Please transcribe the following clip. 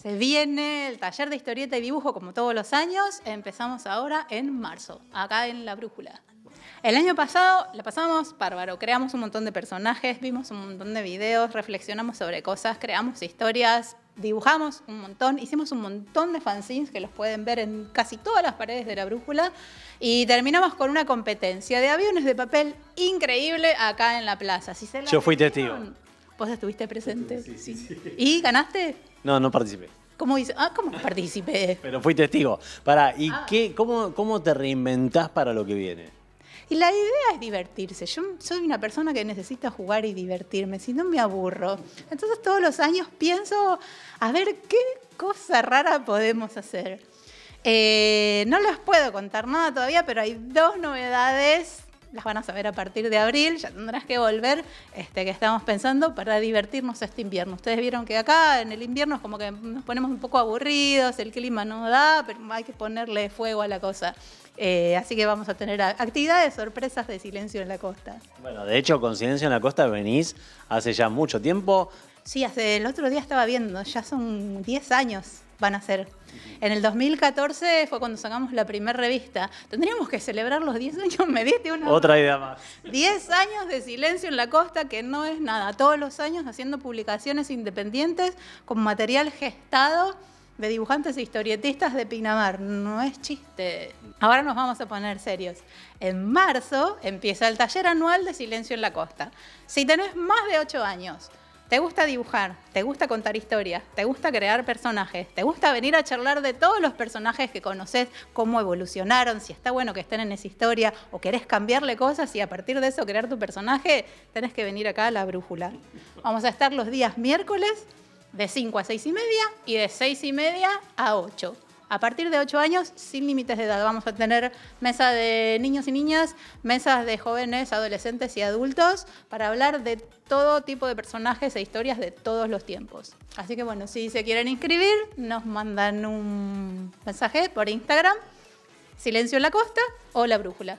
Se viene el taller de historieta y dibujo como todos los años. Empezamos ahora en marzo, acá en La Brújula. El año pasado la pasamos bárbaro, creamos un montón de personajes, vimos un montón de videos, reflexionamos sobre cosas, creamos historias, dibujamos un montón, hicimos un montón de fanzines que los pueden ver en casi todas las paredes de la brújula y terminamos con una competencia de aviones de papel increíble acá en la plaza. Yo fui testigo. ¿Vos estuviste presente? Sí, ¿Y ganaste? No, no participé. ¿Cómo dice? Ah, participé? Pero fui testigo. Pará, ¿y ah. qué, cómo, te reinventás para lo que viene? Y la idea es divertirse. Yo soy una persona que necesita jugar y divertirme, si no me aburro. Entonces todos los años pienso, a ver, ¿qué cosa rara podemos hacer? Eh, no les puedo contar nada todavía, pero hay dos novedades las van a saber a partir de abril, ya tendrás que volver, este, que estamos pensando para divertirnos este invierno. Ustedes vieron que acá en el invierno es como que nos ponemos un poco aburridos, el clima no da, pero hay que ponerle fuego a la cosa. Eh, así que vamos a tener actividades, sorpresas de silencio en la costa. Bueno, de hecho, con silencio en la costa venís hace ya mucho tiempo. Sí, hace el otro día estaba viendo, ya son 10 años van a ser. En el 2014 fue cuando sacamos la primera revista. Tendríamos que celebrar los 10 años, me diste una... Otra idea más. 10 años de silencio en la costa, que no es nada. Todos los años haciendo publicaciones independientes con material gestado de dibujantes e historietistas de Pinamar. No es chiste. Ahora nos vamos a poner serios. En marzo empieza el taller anual de Silencio en la Costa. Si tenés más de 8 años, te gusta dibujar, te gusta contar historias, te gusta crear personajes, te gusta venir a charlar de todos los personajes que conoces, cómo evolucionaron, si está bueno que estén en esa historia o querés cambiarle cosas y a partir de eso crear tu personaje, tenés que venir acá a la brújula. Vamos a estar los días miércoles de 5 a 6 y media y de 6 y media a 8 a partir de 8 años, sin límites de edad. Vamos a tener mesa de niños y niñas, mesas de jóvenes, adolescentes y adultos para hablar de todo tipo de personajes e historias de todos los tiempos. Así que bueno, si se quieren inscribir, nos mandan un mensaje por Instagram, Silencio en la Costa o La Brújula.